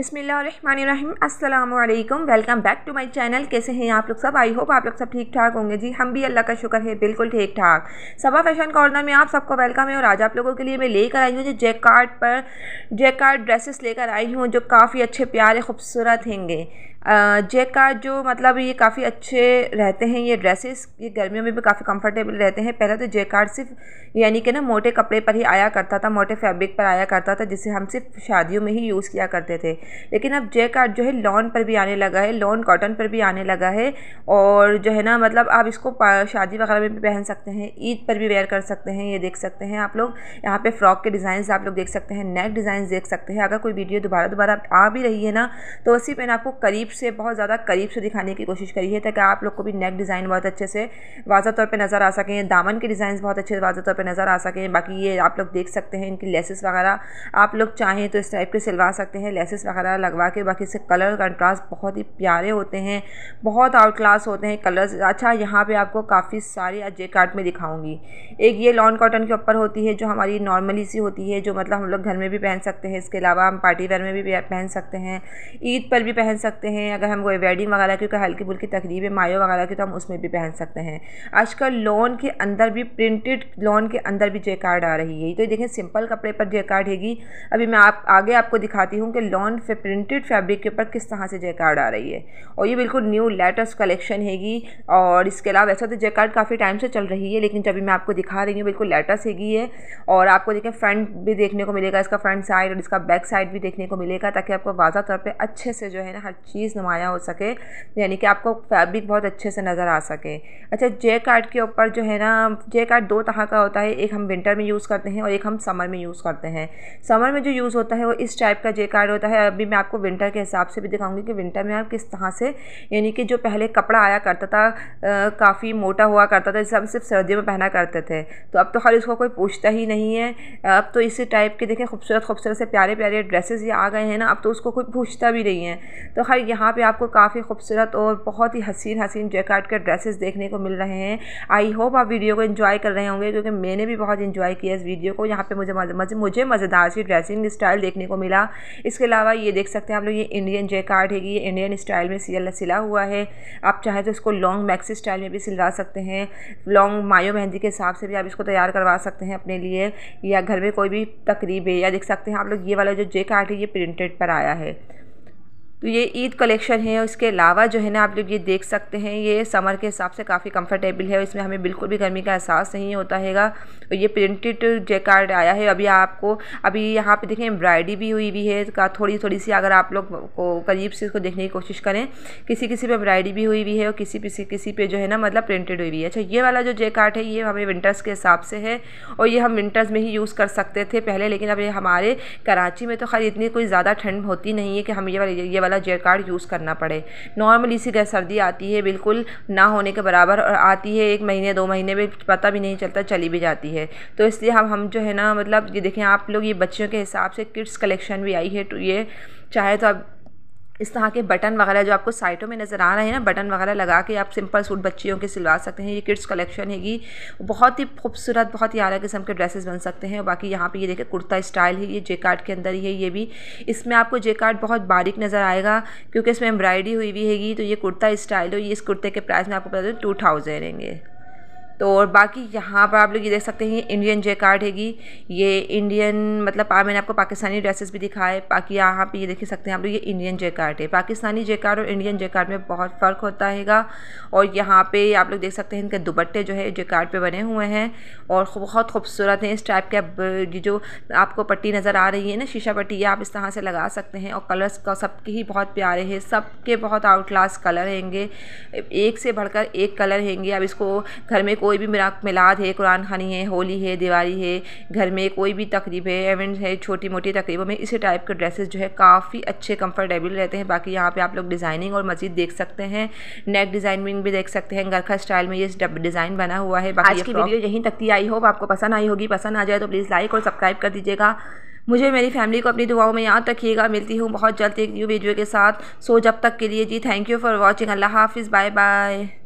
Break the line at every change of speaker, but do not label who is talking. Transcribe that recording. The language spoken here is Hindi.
अस्सलाम वालेकुम welcome back to my channel कैसे हैं आप लोग सब आई होप आप लोग सब ठीक ठाक होंगे जी हम भी अल्लाह का शुक्र है बिल्कुल ठीक ठाक सबा फैशन कॉर्नर में आप सबको वेलकम है और आज आप लोगों के लिए मैं लेकर आई हूँ जो जैकार्ड पर जैकार्ड ड्रेसेस लेकर आई हूँ जो काफ़ी अच्छे प्यारे खूबसूरत हैंगे जे का जो मतलब ये काफ़ी अच्छे रहते हैं ये ड्रेसेस ये गर्मियों में भी काफ़ी कंफर्टेबल रहते हैं पहले तो जे कार्ड सिर्फ यानी कि ना मोटे कपड़े पर ही आया करता था मोटे फैब्रिक पर आया करता था जिसे हम सिर्फ शादियों में ही यूज़ किया करते थे लेकिन अब जे कार्ड जो है लॉन पर भी आने लगा है लॉन कॉटन पर भी आने लगा है और जो है ना मतलब आप इसको शादी वगैरह में भी पहन सकते हैं ईद पर भी वेयर कर सकते हैं ये देख सकते हैं आप लोग यहाँ पर फ्रॉक के डिज़ाइन आप लोग देख सकते हैं नेक डिज़ाइन देख सकते हैं अगर कोई वीडियो दोबारा दोबारा आ भी रही है ना तो उसी पर आपको करीब से बहुत ज़्यादा करीब से दिखाने की कोशिश करी है ताकि आप लोग को भी नेक डिज़ाइन बहुत अच्छे से वाजा तौर पर नज़र आ सकें दामन के डिज़ाइन बहुत अच्छे वाजा तौर पर नज़र आ सकें बाकी ये आप लोग देख सकते हैं इनकी लेसेस वगैरह आप लोग चाहें तो इस टाइप के सिलवा सकते हैं लेसेस वगैरह लगवा के बाकी इससे कलर कंट्रास्ट बहुत ही प्यारे होते हैं बहुत आउट क्लास होते हैं कलर्स अच्छा यहाँ पर आपको काफ़ी सारी अजय कार्ड में दिखाऊँगी एक ये लॉन कॉटन के ऊपर होती है जो हमारी नॉर्मली सी होती है जो मतलब हम लोग घर में भी पहन सकते हैं इसके अलावा हम पार्टी वेयर में भी पहन सकते हैं ईद पर भी पहन सकते हैं हैं अगर हम कोई वेडिंग वगैरह की कोई हल्की फुल्की तकरीब है मायो वगैरह की तो हम उसमें भी पहन सकते हैं आजकल लॉन के अंदर भी प्रिंटेड लोन के अंदर भी जेकार्ड आ रही है तो देखें सिंपल कपड़े पर जेकार्ड हैगी अभी मैं आप आगे आपको दिखाती हूँ कि लोन फे प्रिंटेड फैब्रिक के ऊपर किस तरह से जेकार्ड आ रही है और ये बिल्कुल न्यू लेटेस्ट कलेक्शन हैगी और इसके अलावा वैसा तो जेकार्ड काफ़ी टाइम से चल रही है लेकिन जब मैं आपको दिखा रही हूँ बिल्कुल लेटेस्ट हैगी है और आपको देखें फ्रंट भी देखने को मिलेगा इसका फ्रंट साइड और इसका बैक साइड भी देखने को मिलेगा ताकि आपको वाजा तौर पर अच्छे से जो है ना हर चीज़ चीज़ नुमाया हो सके यानी कि आपको फैब्रिक बहुत अच्छे से नज़र आ सके अच्छा जे कार्ड के ऊपर जो है ना जे कार्ड दो तरह का होता है एक हम विंटर में यूज़ करते हैं और एक हम समर में यूज़ करते हैं समर में जो यूज़ होता है वो इस टाइप का जे कार्ड होता है अभी मैं आपको विंटर के हिसाब से भी दिखाऊंगी कि विंटर में आप किस तरह से यानी कि जो पहले कपड़ा आया करता था काफ़ी मोटा हुआ करता था जिसे हम सिर्फ सर्दियों में पहना करते थे तो अब तो हर इसको कोई पूछता ही नहीं है अब तो इसी टाइप के देखें खूबसूरत खूबसूरत से प्यारे प्यारे ड्रेसेस ये आ गए हैं ना अब तो उसको कोई पूछता भी नहीं है तो हर यहाँ पे आपको काफ़ी खूबसूरत और बहुत ही हसीन हसीन जैकेट के ड्रेसेस देखने को मिल रहे हैं आई होप आप वीडियो को इन्जॉय कर रहे होंगे क्योंकि मैंने भी बहुत इन्जॉय किया इस वीडियो को यहाँ पे मुझे मज़े मुझे मज़ेदार सी ड्रेसिंग स्टाइल देखने को मिला इसके अलावा ये देख सकते हैं आप लोग ये इंडियन जैकार्ड है ये इंडियन स्टाइल में सिला सिला हुआ है आप चाहे तो इसको लॉन्ग मैक्सी स्टाइल में भी सिलवा सकते हैं लॉन्ग मायो मेहंदी के हिसाब से भी आप इसको तैयार करवा सकते हैं अपने लिए या घर में कोई भी तकरीब है या देख सकते हैं आप लोग ये वाला जो जे कार्ड है ये प्रिंटेड पर आया है तो ये ईद कलेक्शन है और इसके अलावा जो है ना आप लोग ये देख सकते हैं ये समर के हिसाब से काफ़ी कंफर्टेबल है इसमें हमें बिल्कुल भी गर्मी का एहसास नहीं होता हैगा और ये प्रिंटेड जैकार्ड आया है अभी आपको अभी यहाँ पे देखें एम्ब्रायडरी भी हुई हुई है का थोड़ी थोड़ी सी अगर आप लोग को करीब से इसको देखने की कोशिश करें किसी किसी पर एम्ब्रायडरी भी हुई हुई है और किसी किसी किसी पर जो है ना मतलब प्रिंटेड हुई हुई है अच्छा ये वाला जो जैकार्ड है ये हमें विंटर्स के हिसाब से है और ये हम विंटर्स में ही यूज़ कर सकते थे पहले लेकिन अब हमारे कराची में तो खैर इतनी कोई ज़्यादा ठंड होती नहीं है कि हम ये वाले ये वाला कार्ड यूज़ करना पड़े नॉर्मली सी सर्दी आती है बिल्कुल ना होने के बराबर और आती है एक महीने दो महीने में पता भी नहीं चलता चली भी जाती है तो इसलिए हम हम जो है ना मतलब ये देखें आप लोग ये बच्चों के हिसाब से किड्स कलेक्शन भी आई है तो ये चाहे तो आप इस तरह के बटन वगैरह जो आपको साइटों में नज़र आ रहे हैं ना बटन वगैरह लगा के आप सिंपल सूट बच्चियों के सिलवा सकते हैं ये किड्स कलेक्शन हैगी बहुत ही खूबसूरत बहुत ही आला किस्म के ड्रेसेस बन सकते हैं बाकी यहाँ पे ये देखें कुर्ता स्टाइल है ये जे के अंदर ही है ये भी इसमें आपको जे बहुत बारीक नज़र आएगा क्योंकि इसमें एम्ब्रायडरी हुई हुई हैगी तो ये कुर्ता स्टाइल हो ये इस कुर्ते के प्राइस में आपको बता दें टू थाउजेंड तो और बाकी यहाँ पर आप लोग ये देख सकते हैं इंडियन जे कार्ड हैगी ये इंडियन मतलब मैंने आपको पाकिस्तानी ड्रेसेस भी दिखाए बाकी यहाँ पे ये देख सकते हैं आप लोग ये इंडियन जे कार्ड है पाकिस्तानी जे कार्ड और इंडियन जे कार्ड में बहुत फ़र्क होता हैगा और यहाँ पे आप लोग देख सकते हैं इनके दुपट्टे जो है जे कार्ड पर बने हुए हैं और बहुत खूबसूरत हैं इस टाइप के जो आपको पट्टी नज़र आ रही है ना शीशा पट्टी ये आप इस तरह से लगा सकते हैं और कलर्स का सबके ही बहुत प्यारे हैं सबके बहुत आउट क्लास कलर हैंगे एक से बढ़कर एक कलर हैंगे अब इसको घर में कोई भी मिला मिलाद है कुरान खानी है होली है दिवाली है घर में कोई भी तकरीब है इवेंट है छोटी मोटी तकरीबों में इसी टाइप के ड्रेसेस जो है काफ़ी अच्छे कंफर्टेबल रहते हैं बाकी यहाँ पे आप लोग डिज़ाइनिंग और मज़ीद देख सकते हैं नेक डिज़ाइनिंग भी देख सकते हैं गरखा स्टाइल में ये डिज़ाइन बना हुआ है बाकी आज की वीडियो यहीं तक की आई हो आपको पसंद आई होगी पसंद आ जाए तो प्लीज़ लाइक और सब्सक्राइब कर दीजिएगा मुझे मेरी फैमिली को अपनी दुआओं में याद रखिएगा मिलती हूँ बहुत जल्द एक न्यू वीडियो के साथ सो जब तक के लिए जी थैंक यू फॉर वॉचिंग अल्लाह हाफिज़ बाय बाय